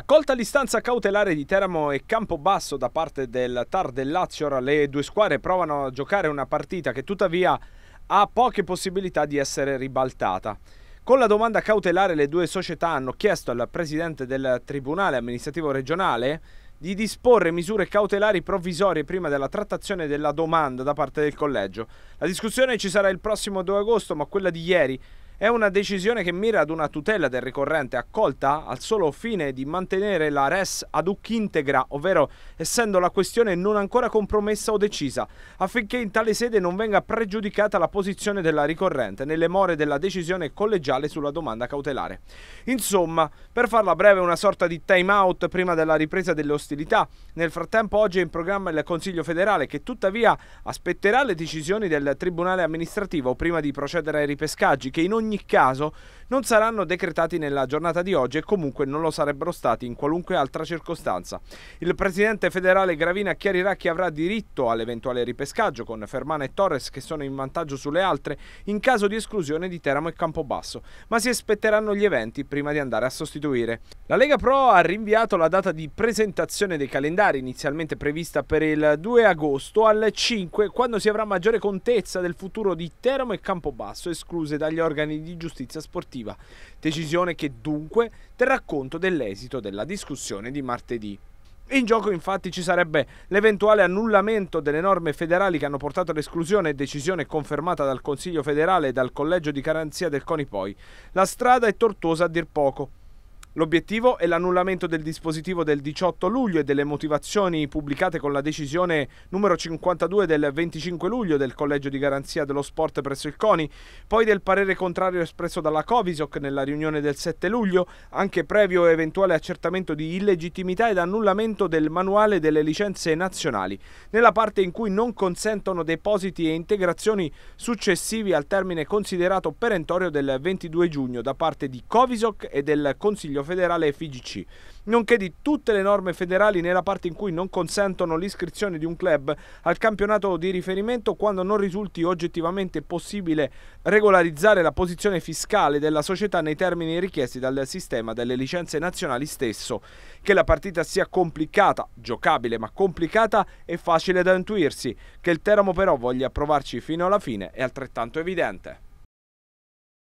Accolta l'istanza cautelare di Teramo e Campobasso da parte del TAR del Lazio, ora le due squadre provano a giocare una partita che tuttavia ha poche possibilità di essere ribaltata. Con la domanda cautelare le due società hanno chiesto al presidente del Tribunale amministrativo regionale di disporre misure cautelari provvisorie prima della trattazione della domanda da parte del collegio. La discussione ci sarà il prossimo 2 agosto, ma quella di ieri è una decisione che mira ad una tutela del ricorrente accolta al solo fine di mantenere la res ad hoc integra, ovvero essendo la questione non ancora compromessa o decisa, affinché in tale sede non venga pregiudicata la posizione della ricorrente nelle more della decisione collegiale sulla domanda cautelare. Insomma, per farla breve, una sorta di time out prima della ripresa delle ostilità. Nel frattempo oggi è in programma il Consiglio federale che tuttavia aspetterà le decisioni del Tribunale amministrativo prima di procedere ai ripescaggi che in ogni ogni caso non saranno decretati nella giornata di oggi e comunque non lo sarebbero stati in qualunque altra circostanza. Il presidente federale Gravina chiarirà chi avrà diritto all'eventuale ripescaggio con Fermana e Torres che sono in vantaggio sulle altre in caso di esclusione di Teramo e Campobasso, ma si aspetteranno gli eventi prima di andare a sostituire. La Lega Pro ha rinviato la data di presentazione dei calendari inizialmente prevista per il 2 agosto al 5 quando si avrà maggiore contezza del futuro di Teramo e Campobasso escluse dagli organi di giustizia sportiva, decisione che dunque terrà conto dell'esito della discussione di martedì. In gioco infatti ci sarebbe l'eventuale annullamento delle norme federali che hanno portato all'esclusione, decisione confermata dal Consiglio federale e dal Collegio di Garanzia del CONIPOI. La strada è tortuosa a dir poco. L'obiettivo è l'annullamento del dispositivo del 18 luglio e delle motivazioni pubblicate con la decisione numero 52 del 25 luglio del Collegio di Garanzia dello Sport presso il CONI, poi del parere contrario espresso dalla Covisoc nella riunione del 7 luglio, anche previo eventuale accertamento di illegittimità ed annullamento del manuale delle licenze nazionali, nella parte in cui non consentono depositi e integrazioni successivi al termine considerato perentorio del 22 giugno da parte di Covisoc e del Consiglio Consiglio federale FIGC, nonché di tutte le norme federali nella parte in cui non consentono l'iscrizione di un club al campionato di riferimento quando non risulti oggettivamente possibile regolarizzare la posizione fiscale della società nei termini richiesti dal sistema delle licenze nazionali stesso. Che la partita sia complicata, giocabile ma complicata, è facile da intuirsi. Che il Teramo però voglia provarci fino alla fine è altrettanto evidente.